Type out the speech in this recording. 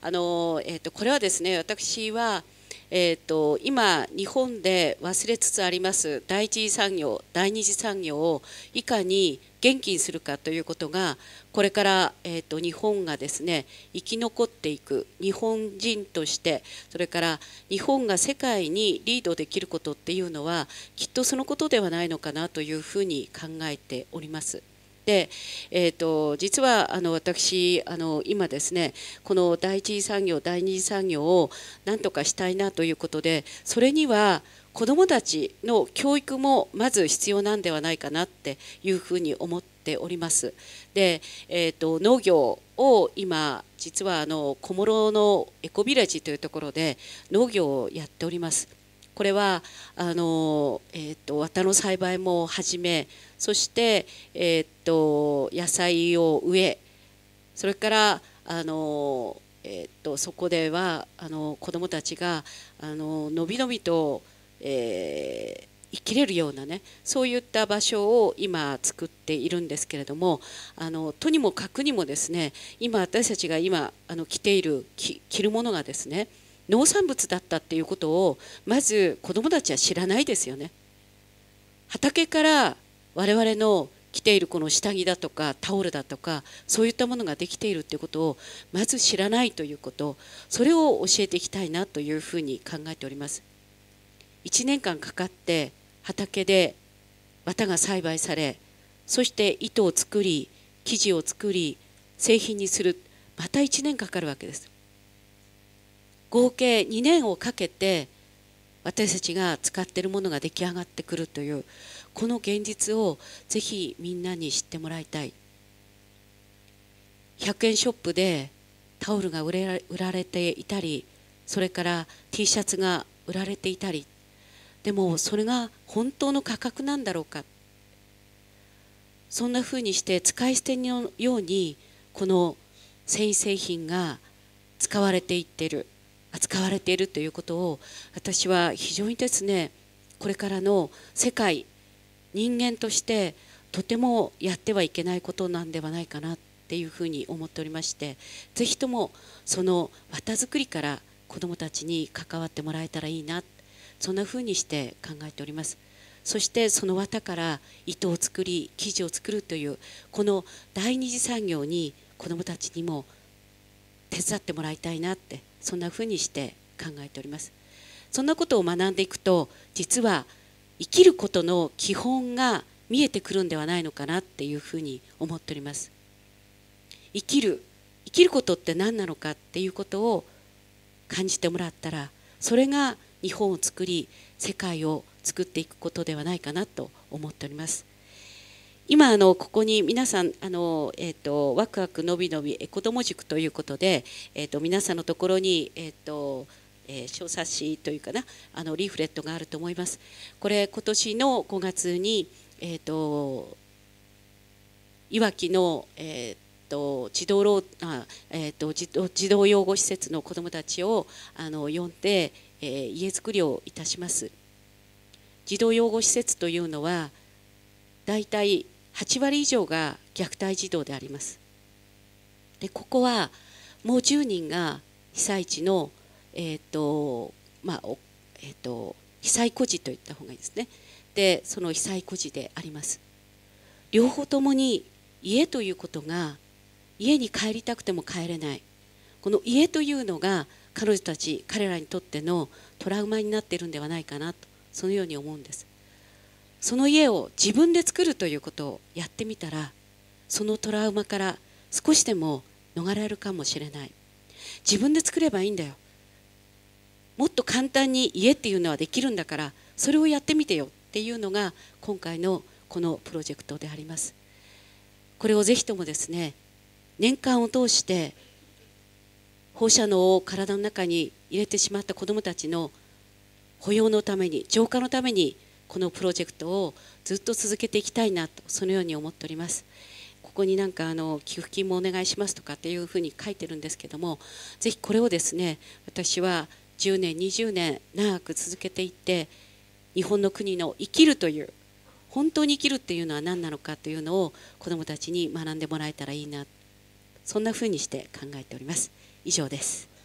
あの、えーと、これはですね私は、えーと、今日本で忘れつつあります第一次産業第二次産業をいかに元気にするかということがこれから、えーと日本がですね生き残っていく日本人としてそれから日本が世界にリードできることっていうのはきっとそのことではないのかなというふうに考えております。で、えーと、実はあの私あの今ですねこの第一次産業第二次産業をなんとかしたいなということでそれには子どもたちの教育もまず必要なんではないかなっていうふうに思っております。で、えーと、と農業を今実はあの小諸のエコビレッジというところで農業をやっております。これはあの、えーと、綿の栽培も始めそして、えーと、野菜を植えそれからあの、えーと、そこではあの子どもたちがあののびのびと、えー、生きれるようなねそういった場所を今作っているんですけれどもあのとにもかくにもですね今私たちが今あの着ている着るものがですね農産物だったっていうことをまず子どもたちは知らないですよね。畑から我々の着ているこの下着だとかタオルだとかそういったものができているっていうことをまず知らないということそれを教えていきたいなというふうに考えております。1年間かかって畑で綿が栽培されそして糸を作り生地を作り製品にするまた1年かかるわけです。合計2年をかけて私たちが使っているものが出来上がってくるというこの現実をぜひみんなに知ってもらいたい100円ショップでタオルが売れ売られていたりそれから T シャツが売られていたりでもそれが本当の価格なんだろうかそんなふうにして使い捨てのようにこの繊維製品が使われていってる扱われているということを私は非常にですねこれからの世界人間としてとてもやってはいけないことなんではないかなっていうふうに思っておりまして是非ともその綿作りから子どもたちに関わってもらえたらいいなそんなふうにして考えております。そしてその綿から糸を作り生地を作るというこの第二次産業に子どもたちにも手伝ってもらいたいなってそんなふうにして考えておりますそんなことを学んでいくと実は生きることの基本が見えてくるんではないのかなっていうふうに思っております生きる生きることって何なのかっていうことを感じてもらったらそれが日本を作り世界を作っていくことではないかなと思っております。今あのここに皆さんあの、えーと、とワクワクのびのび子ども塾ということで、えーと、皆さんのところに、えーとえー、小冊子というかなあのリーフレットがあると思います。これ今年の5月に、えーと、いわきの、えーと児童老あ、えーと、と児童養護施設の子どもたちをあの呼んで、えー、家づくりをいたします。児童養護施設というのはだいたい8割以上が虐待児童でありますでここはもう10人が被災地の、えーとまあえーと、被災孤児といった方がいいですねでその被災孤児であります両方ともに家ということが家に帰りたくても帰れないこの家というのが彼女たち彼らにとってのトラウマになっているんではないかなとそのように思うんですその家を自分で作るということをやってみたらそのトラウマから少しでも逃れるかもしれない自分で作ればいいんだよもっと簡単に家っていうのはできるんだからそれをやってみてよっていうのが今回のこのプロジェクトでありますこれをぜひともですね年間を通して放射能を体の中に入れてしまった子どもたちの保養のために浄化のためにこのプロジェクトをずっと続けていきたいなとそのように思っております。ここになんかあの寄付金もお願いしますとかっていうふうに書いてるんですけどもぜひこれをですね私は10年20年長く続けていって日本の国の生きるという本当に生きるっていうのは何なのかというのを子どもたちに学んでもらえたらいいなそんなふうにして考えております以上です